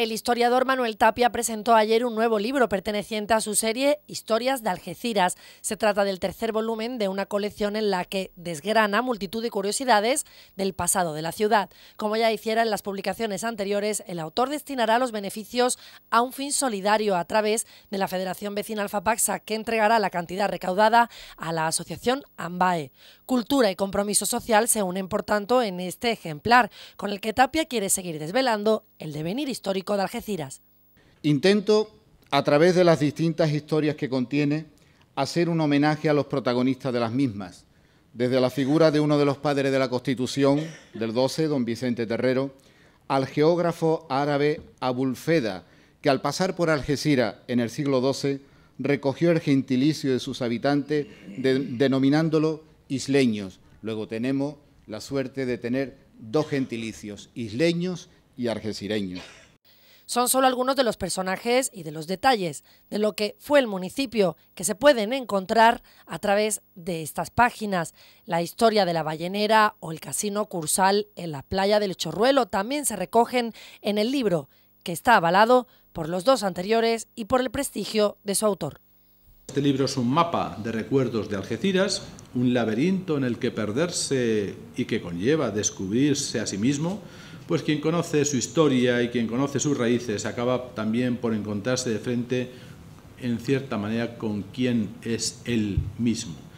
El historiador Manuel Tapia presentó ayer un nuevo libro perteneciente a su serie Historias de Algeciras. Se trata del tercer volumen de una colección en la que desgrana multitud de curiosidades del pasado de la ciudad. Como ya hiciera en las publicaciones anteriores, el autor destinará los beneficios a un fin solidario a través de la Federación Vecinal Fapaxa, que entregará la cantidad recaudada a la asociación AMBAE. Cultura y compromiso social se unen, por tanto, en este ejemplar, con el que Tapia quiere seguir desvelando el devenir histórico de Algeciras. Intento, a través de las distintas historias que contiene, hacer un homenaje a los protagonistas de las mismas, desde la figura de uno de los padres de la Constitución del 12, don Vicente Terrero, al geógrafo árabe Abulfeda, que al pasar por Algeciras en el siglo XII recogió el gentilicio de sus habitantes denominándolo isleños. Luego tenemos la suerte de tener dos gentilicios, isleños y algecireños. Son solo algunos de los personajes y de los detalles de lo que fue el municipio que se pueden encontrar a través de estas páginas. La historia de la ballenera o el casino cursal en la playa del Chorruelo también se recogen en el libro, que está avalado por los dos anteriores y por el prestigio de su autor. Este libro es un mapa de recuerdos de Algeciras, un laberinto en el que perderse y que conlleva descubrirse a sí mismo, pues quien conoce su historia y quien conoce sus raíces acaba también por encontrarse de frente, en cierta manera, con quien es él mismo.